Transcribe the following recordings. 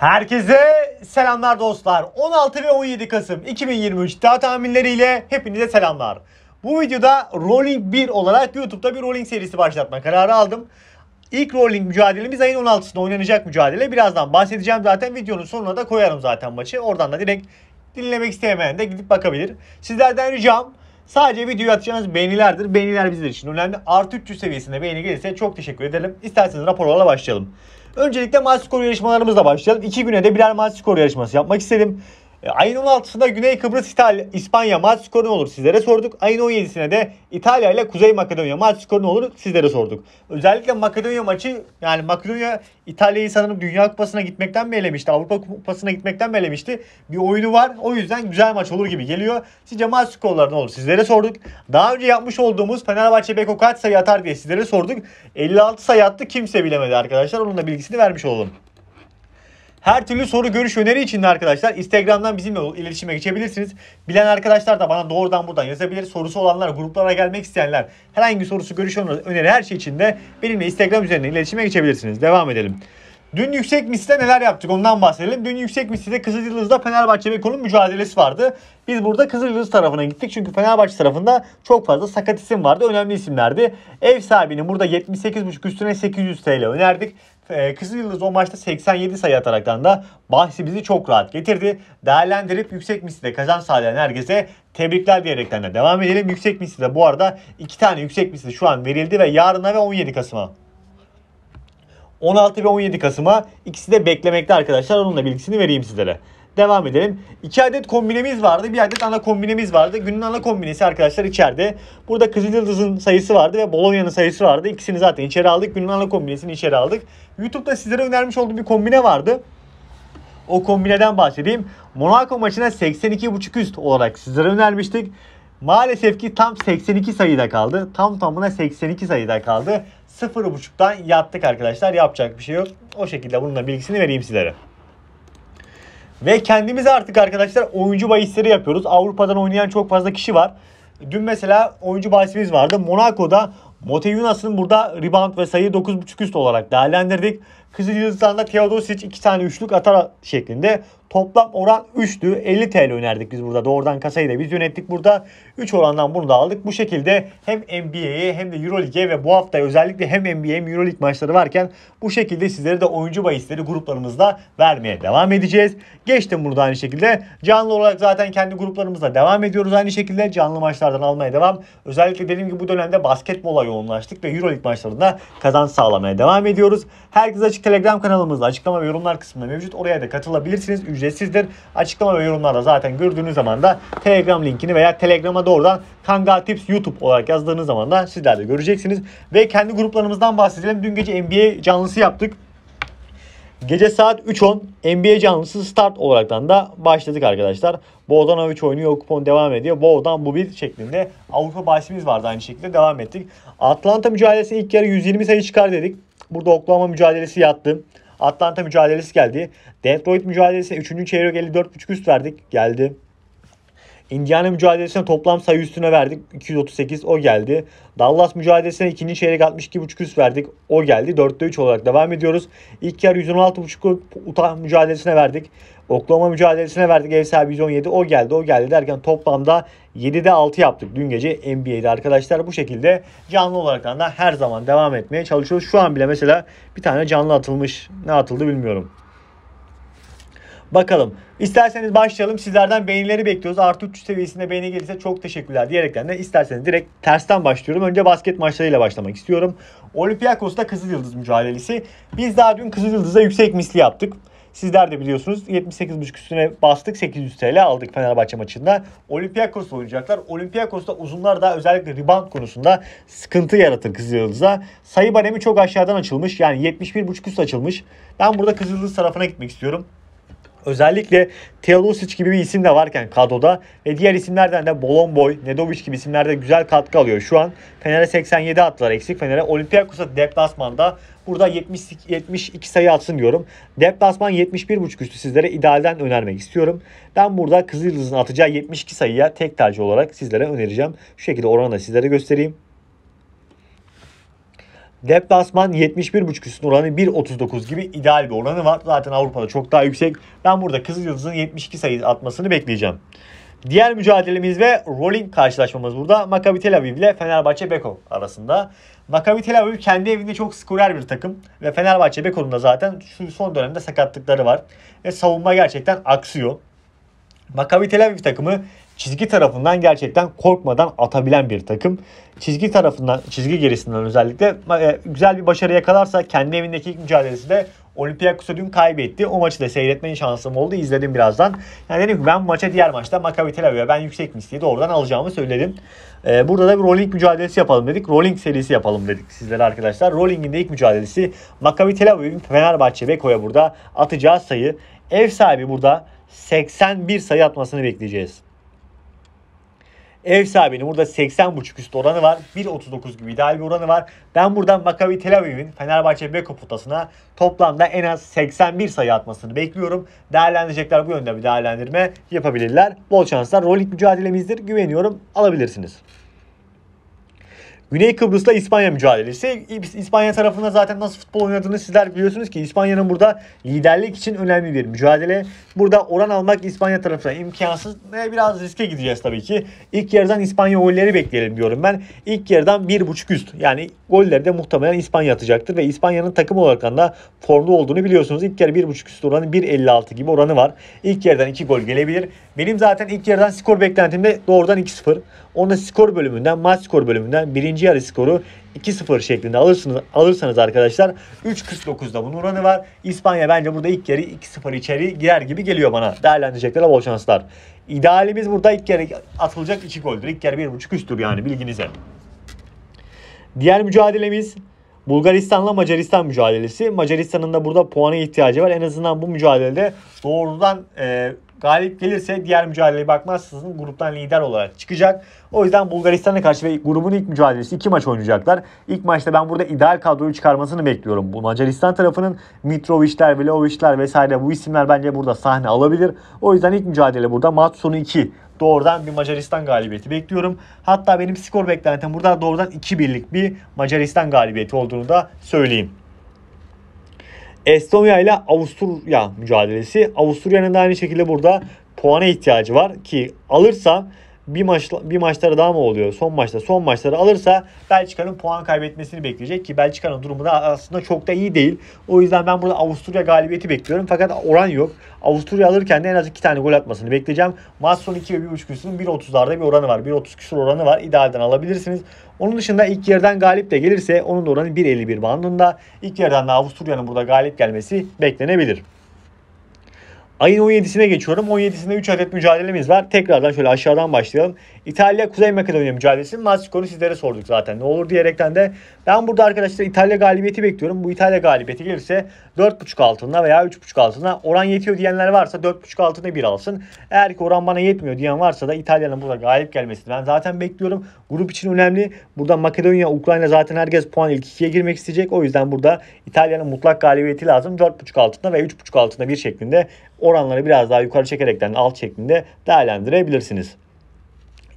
Herkese selamlar dostlar. 16 ve 17 Kasım 2023 iddia tahminleriyle hepinize selamlar. Bu videoda Rolling 1 olarak YouTube'da bir Rolling serisi başlatma kararı aldım. İlk Rolling mücadelemiz ayın 16'sında oynanacak mücadele. Birazdan bahsedeceğim zaten videonun sonuna da koyarım zaten maçı. Oradan da direkt dinlemek istemeyen de gidip bakabilir. Sizlerden ricam Sadece videoyu atacağınız beğenilerdir. Beğeniler bizler için önemli. Artı 300 seviyesinde beğeni gelirse çok teşekkür ederim. İsterseniz rapor başlayalım. Öncelikle maç skoru yarışmalarımızla başlayalım. İki güne de birer maç skoru yarışması yapmak istedim. E, ayın 16'sında Güney Kıbrıs İtalya, İspanya maç skoru ne olur sizlere sorduk. Ayın 17'sine de İtalya ile Kuzey Makedonya maç skoru ne olur sizlere sorduk. Özellikle Makedonya maçı yani Makedonya İtalya'yı sanırım Dünya Kupası'na gitmekten mi elemişti? Avrupa Kupası'na gitmekten mi elemişti? Bir oyunu var. O yüzden güzel maç olur gibi geliyor. Sizce maç skorları ne olur sizlere sorduk. Daha önce yapmış olduğumuz Fenerbahçe Beko kaç sayı atar diye sizlere sorduk. 56 sayı attı kimse bilemedi arkadaşlar. Onun da bilgisini vermiş olalım. Her türlü soru, görüş, öneri için de arkadaşlar Instagram'dan bizimle iletişime geçebilirsiniz. Bilen arkadaşlar da bana doğrudan buradan yazabilir. Sorusu olanlar, gruplara gelmek isteyenler herhangi bir sorusu, görüş, öneri her şey için de benimle Instagram üzerinden iletişime geçebilirsiniz. Devam edelim. Dün yüksek misle neler yaptık ondan bahsedelim. Dün yüksek mislide Kızılyıldız'da Fenerbahçe ve Kol'un mücadelesi vardı. Biz burada Kızılyıldız tarafına gittik. Çünkü Fenerbahçe tarafında çok fazla sakat isim vardı. Önemli isimlerdi. Ev sahibini burada 78.5 üstüne 800 TL önerdik. E, ee, Kızılyıldız o maçta 87 sayı ataraktan da bahsi bizi çok rahat getirdi. Değerlendirip yüksek misliyle kazan sağlayan herkese tebrikler diyerekten de devam edelim. Yüksek misli de bu arada 2 tane yüksek misli şu an verildi ve yarına ve 17 Kasım'a 16 ve 17 Kasım'a ikisi de beklemekte arkadaşlar. Onun da bilgisini vereyim sizlere devam edelim. 2 adet kombinemiz vardı. Bir adet ana kombinemiz vardı. Günün ana kombinesi arkadaşlar içeride. Burada Kızıl Yıldız'ın sayısı vardı ve Bologna'nın sayısı vardı. İkisini zaten içeri aldık. Günün ana kombinesini içeri aldık. YouTube'da sizlere önermiş olduğum bir kombine vardı. O kombineden bahsedeyim. Monaco maçına 82.5 üst olarak sizlere önermiştik. Maalesef ki tam 82 sayıda kaldı. Tam tamına 82 sayıda kaldı. 0.5'tan yattık arkadaşlar. Yapacak bir şey yok. O şekilde bunun da bilgisini vereyim sizlere. Ve kendimize artık arkadaşlar oyuncu bahisleri yapıyoruz. Avrupa'dan oynayan çok fazla kişi var. Dün mesela oyuncu bahisimiz vardı. Monaco'da Mote Yunas'ın burada rebound ve sayı 9.5 üst olarak değerlendirdik. Kızıl Yıldızlar'da Teodosic 2 tane üçlük atar şeklinde Toplam oran 3'tü. 50 TL önerdik biz burada. Doğrudan kasayı da biz yönettik burada. 3 orandan bunu da aldık. Bu şekilde hem NBA'ye hem de Euroleague'e ve bu hafta özellikle hem NBA hem Euroleague maçları varken bu şekilde sizlere de oyuncu bahisleri gruplarımızda vermeye devam edeceğiz. Geçtim burada aynı şekilde. Canlı olarak zaten kendi gruplarımızda devam ediyoruz aynı şekilde. Canlı maçlardan almaya devam. Özellikle dediğim gibi bu dönemde basketbola yoğunlaştık ve Euroleague maçlarında kazanç sağlamaya devam ediyoruz. Herkes açık Telegram kanalımızda açıklama ve yorumlar kısmında mevcut. Oraya da katılabilirsiniz. Ücret ücretsizdir. Açıklama ve yorumlarda zaten gördüğünüz zaman da Telegram linkini veya Telegram'a doğrudan Kanga Tips YouTube olarak yazdığınız zaman da sizler de göreceksiniz. Ve kendi gruplarımızdan bahsedelim. Dün gece NBA canlısı yaptık. Gece saat 3.10 NBA canlısı start olaraktan da başladık arkadaşlar. Bogdanovic oynuyor, kupon devam ediyor. Boğdan, bu bir şeklinde Avrupa bahsimiz vardı aynı şekilde devam ettik. Atlanta mücadelesi ilk yarı 120 sayı çıkar dedik. Burada Oklahoma mücadelesi yattı. Atlanta mücadelesi geldi. Detroit mücadelesine 3. çeyrek 54.5 üst verdik. Geldi. Indiana mücadelesine toplam sayı üstüne verdik. 238 o geldi. Dallas mücadelesine ikinci çeyrek 62.5 üst verdik. O geldi. 4'te 3 olarak devam ediyoruz. İlk yarı 116.5 Utah mücadelesine verdik. Oklahoma mücadelesine verdik. Ev sahibi 117. O geldi o geldi derken toplamda 7'de 6 yaptık dün gece NBA'de arkadaşlar. Bu şekilde canlı olarak da her zaman devam etmeye çalışıyoruz. Şu an bile mesela bir tane canlı atılmış. Ne atıldı bilmiyorum. Bakalım. İsterseniz başlayalım. Sizlerden beğenileri bekliyoruz. Artı 3 seviyesinde beğeni gelirse çok teşekkürler diyerekten de isterseniz direkt tersten başlıyorum. Önce basket maçlarıyla başlamak istiyorum. Olympiakos'ta Kızıl Yıldız mücadelesi. Biz daha dün Kızıl Yıldız'a yüksek misli yaptık. Sizler de biliyorsunuz 78.5 üstüne bastık 800 TL aldık Fenerbahçe maçında. Olympiakos oynayacaklar. Olympiakos'ta uzunlar da özellikle rebound konusunda sıkıntı yaratır Kızılyıldız'a. Sayı baremi çok aşağıdan açılmış. Yani 71.5 üst açılmış. Ben burada Kızılyıldız tarafına gitmek istiyorum. Özellikle Teodosic gibi bir isim de varken kadroda ve diğer isimlerden de Bolonboy, Nedovic gibi isimlerde güzel katkı alıyor. Şu an Fener'e 87 attılar eksik. Fener'e Olympiakos'a deplasmanda burada 70, 72 sayı atsın diyorum. Deplasman 71.5 üstü sizlere idealden önermek istiyorum. Ben burada Kızılyıldız'ın atacağı 72 sayıya tek tercih olarak sizlere önereceğim. Şu şekilde oranı da sizlere göstereyim. Deplasman 71.5 üstün oranı 1.39 gibi ideal bir oranı var. Zaten Avrupa'da çok daha yüksek. Ben burada Kızıl Yıldız'ın 72 sayı atmasını bekleyeceğim. Diğer mücadelemiz ve rolling karşılaşmamız burada. Maccabi Tel Aviv ile Fenerbahçe Beko arasında. Maccabi Tel Aviv kendi evinde çok skorer bir takım ve Fenerbahçe Beko'nun da zaten şu son dönemde sakatlıkları var. Ve savunma gerçekten aksıyor. Maccabi Tel Aviv takımı çizgi tarafından gerçekten korkmadan atabilen bir takım. Çizgi tarafından, çizgi gerisinden özellikle e, güzel bir başarı yakalarsa kendi evindeki ilk mücadelesi Olympiakos'u dün kaybetti. O maçı da seyretme şansım oldu. İzledim birazdan. Yani dedim ki ben maça diğer maçta Maccabi Tel Aviv'e ben yüksek misliği doğrudan alacağımı söyledim. Ee, burada da bir rolling mücadelesi yapalım dedik. Rolling serisi yapalım dedik sizlere arkadaşlar. Rolling'in de ilk mücadelesi Maccabi Tel Aviv'in Fenerbahçe Beko'ya burada atacağı sayı. Ev sahibi burada 81 sayı atmasını bekleyeceğiz. Ev sahibinin burada 80.5 üst oranı var. 1.39 gibi ideal bir oranı var. Ben buradan Maccabi Tel Aviv'in Fenerbahçe Beko potasına toplamda en az 81 sayı atmasını bekliyorum. Değerlendirecekler bu yönde bir değerlendirme yapabilirler. Bol şanslar. rolik mücadelemizdir. Güveniyorum. Alabilirsiniz. Güney Kıbrıs'la İspanya mücadelesi. İspanya tarafında zaten nasıl futbol oynadığını sizler biliyorsunuz ki İspanya'nın burada liderlik için önemli bir mücadele. Burada oran almak İspanya tarafına imkansız. Biraz riske gideceğiz tabii ki. İlk yarıdan İspanya golleri bekleyelim diyorum ben. İlk yarıdan 1.5 üst. Yani golleri de muhtemelen İspanya atacaktır ve İspanya'nın takım olarak da formda olduğunu biliyorsunuz. İlk yarı 1.5 üst oranı 1.56 gibi oranı var. İlk yarıdan 2 gol gelebilir. Benim zaten ilk yarıdan skor beklentimde doğrudan 2-0. Onda skor bölümünden, maç skor bölümünden birinci yarı skoru 2-0 şeklinde alırsınız, alırsanız arkadaşlar 3.49'da bunun oranı var. İspanya bence burada ilk yarı 2-0 içeri girer gibi geliyor bana. Değerlendirecekler bol şanslar. İdealimiz burada ilk yarı atılacak 2 goldür. İlk yarı 1.5 üsttür yani bilginize. Diğer mücadelemiz Bulgaristan'la Macaristan mücadelesi. Macaristan'ın da burada puana ihtiyacı var. En azından bu mücadelede doğrudan e, Galip gelirse diğer mücadeleye bakmazsınız. gruptan lider olarak çıkacak. O yüzden Bulgaristan'a karşı ve grubun ilk mücadelesi iki maç oynayacaklar. İlk maçta ben burada ideal kadroyu çıkarmasını bekliyorum. Bu Macaristan tarafının Mitrovic'ler, Vilovic'ler vesaire bu isimler bence burada sahne alabilir. O yüzden ilk mücadele burada maç sonu 2 doğrudan bir Macaristan galibiyeti bekliyorum. Hatta benim skor beklentim burada doğrudan 2 birlik bir Macaristan galibiyeti olduğunu da söyleyeyim. Estonya ile Avusturya mücadelesi. Avusturya'nın da aynı şekilde burada puana ihtiyacı var ki alırsa bir maç bir maçları daha mı oluyor? Son maçta son maçları alırsa Belçika'nın puan kaybetmesini bekleyecek ki Belçika'nın durumu da aslında çok da iyi değil. O yüzden ben burada Avusturya galibiyeti bekliyorum. Fakat oran yok. Avusturya alırken de en az iki tane gol atmasını bekleyeceğim. Maç son 2 ve 1.5 küsürün 1.30'larda bir oranı var. 1.30 küsür oranı var. İdealden alabilirsiniz. Onun dışında ilk yerden galip de gelirse onun da oranı 1.51 bandında. İlk yerden de Avusturya'nın burada galip gelmesi beklenebilir. Ayın 17'sine geçiyorum. 17'sinde 3 adet mücadelemiz var. Tekrardan şöyle aşağıdan başlayalım. İtalya Kuzey Makedonya mücadelesi. Maç sizlere sorduk zaten. Ne olur diyerekten de ben burada arkadaşlar İtalya galibiyeti bekliyorum. Bu İtalya galibiyeti gelirse 4.5 altında veya 3.5 altında oran yetiyor diyenler varsa 4.5 altında bir alsın. Eğer ki oran bana yetmiyor diyen varsa da İtalya'nın burada galip gelmesini ben zaten bekliyorum. Grup için önemli. Burada Makedonya, Ukrayna zaten herkes puan ilk ikiye girmek isteyecek. O yüzden burada İtalya'nın mutlak galibiyeti lazım. 4.5 altında ve 3.5 altında bir şeklinde oranları biraz daha yukarı çekerekten alt şeklinde değerlendirebilirsiniz.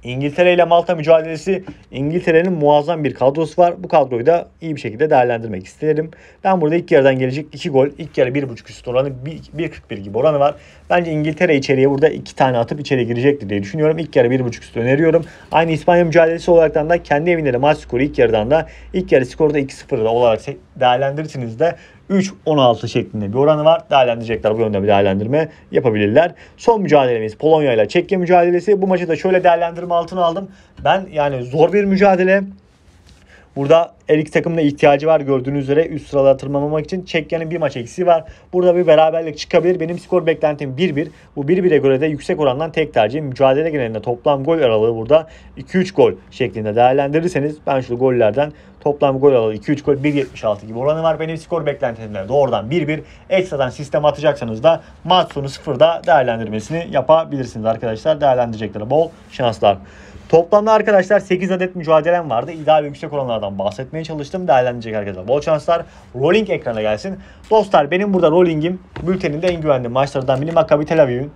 İngiltere ile Malta mücadelesi İngiltere'nin muazzam bir kadrosu var. Bu kadroyu da iyi bir şekilde değerlendirmek isterim. Ben burada ilk yarıdan gelecek 2 gol, ilk yarı 1.5 üst oranı 1.41 gibi oranı var. Bence İngiltere içeriye burada 2 tane atıp içeri girecektir diye düşünüyorum. İlk yarı 1.5 üstü öneriyorum. Aynı İspanya mücadelesi olarak da kendi evinde de maç skoru ilk yarıdan da ilk yarı skoru da 2-0'da olarak değerlendirirsiniz de 3-16 şeklinde bir oranı var. Değerlendirecekler bu yönde bir değerlendirme yapabilirler. Son mücadelemiz Polonya ile Çekya mücadelesi. Bu maçı da şöyle değerlendirme altına aldım. Ben yani zor bir mücadele. Burada Erik iki takımda ihtiyacı var gördüğünüz üzere üst sıralara tırmanmamak için. Çekyan'ın bir maç eksiği var. Burada bir beraberlik çıkabilir. Benim skor beklentim 1-1. Bu 1-1'e göre de yüksek orandan tek tercihim. Mücadele genelinde toplam gol aralığı burada 2-3 gol şeklinde değerlendirirseniz ben şu gollerden toplam gol aralığı 2-3 gol 1.76 gibi oranı var. Benim skor beklentimde doğrudan 1-1 ekstradan sistem atacaksanız da maç sonu 0'da değerlendirmesini yapabilirsiniz arkadaşlar. Değerlendirecekleri bol şanslar. Toplamda arkadaşlar 8 adet mücadelem vardı. İdeal ve yüksek oranlardan bahsetmeye çalıştım. Değerlendirecek arkadaşlar bol şanslar. Rolling ekrana gelsin. Dostlar benim burada rollingim bülteninde en güvenli maçlardan biri Makabi Tel Aviv'in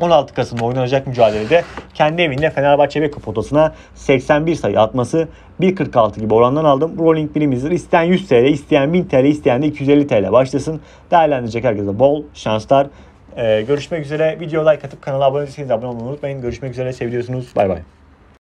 16 Kasım'da oynanacak mücadelede kendi evinde Fenerbahçe ve Kupa 81 sayı atması 1.46 gibi orandan aldım. Rolling birimizdir. İsteyen 100 TL, isteyen 1000 TL, isteyen de 250 TL başlasın. Değerlendirecek herkese bol şanslar. Ee, görüşmek üzere. Video like atıp kanala abone değilseniz abone olmayı unutmayın. Görüşmek üzere. Seviyorsunuz. Bay bay.